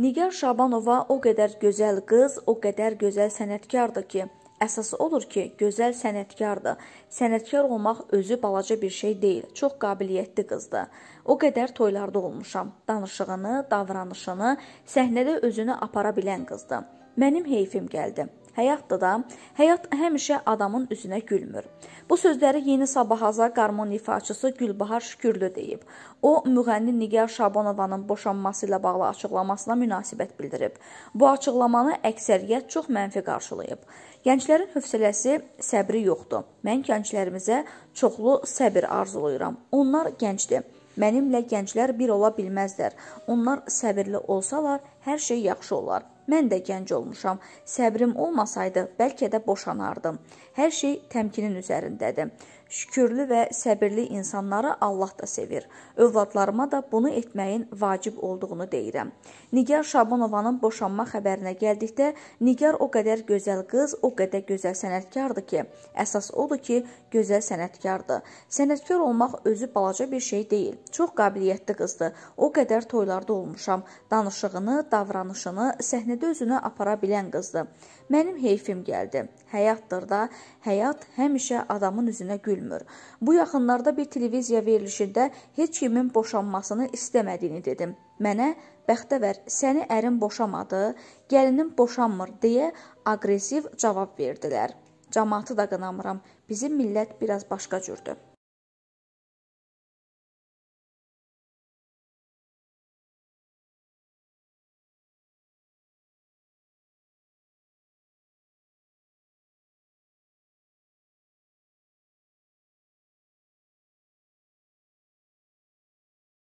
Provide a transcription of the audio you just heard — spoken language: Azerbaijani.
Nigar Şabanova o qədər gözəl qız, o qədər gözəl sənətkardır ki, əsas odur ki, gözəl sənətkardır. Sənətkar olmaq özü balaca bir şey deyil. Çox qabiliyyətli qızdır. O qədər toylarda olmuşam. Danışığını, davranışını, səhnədə özünü apara bilən qızdır. Mənim heyfim gəldi. Həyatdır da. Həyat həmişə adamın üzünə gülmür. Bu sözləri Yeni Sabahaza qarmon ifaçısı Gülbahar Şükürlü deyib. O, müğənni Nigar Şabonovanın boşanması ilə bağlı açıqlamasına münasibət bildirib. Bu açıqlamanı əksəriyyət çox mənfi qarşılayıb. Gənclərin hövsələsi, səbri yoxdur. Mən gənclərimizə çoxlu səbir arzulayıram. Onlar gəncdir. Mənimlə gənclər bir ola bilməzlər. Onlar səbirli olsalar, hər şey yaxşı olar. Mən də gənc olmuşam. Səbrim olmasaydı, bəlkə də boşanardım. Hər şey təmkinin üzərindədir. Şükürlü və səbirli insanları Allah da sevir. Övladlarıma da bunu etməyin vacib olduğunu deyirəm. Nigar Şabanovanın boşanma xəbərinə gəldikdə, Nigar o qədər gözəl qız, o qədər gözəl sənətkardır ki, əsas odur ki, gözəl sənətkardır. Sənətkar olmaq özü balaca bir şey deyil. Çox qabiliyyətli qızdır. O qədər toylarda olmuşam. Danışığını, davranışını, səhnə səhnədə özünü apara bilən qızdır. Mənim heyfim gəldi. Həyatdır da, həyat həmişə adamın üzünə gülmür. Bu yaxınlarda bir televiziya verilişində heç kimin boşanmasını istəmədiyini dedim. Mənə Bəxtəvər, səni ərin boşamadı, gəlinin boşanmır deyə aqressiv cavab verdilər. Cəmaatı da qınamıram. Bizim millət biraz başqa cürdür.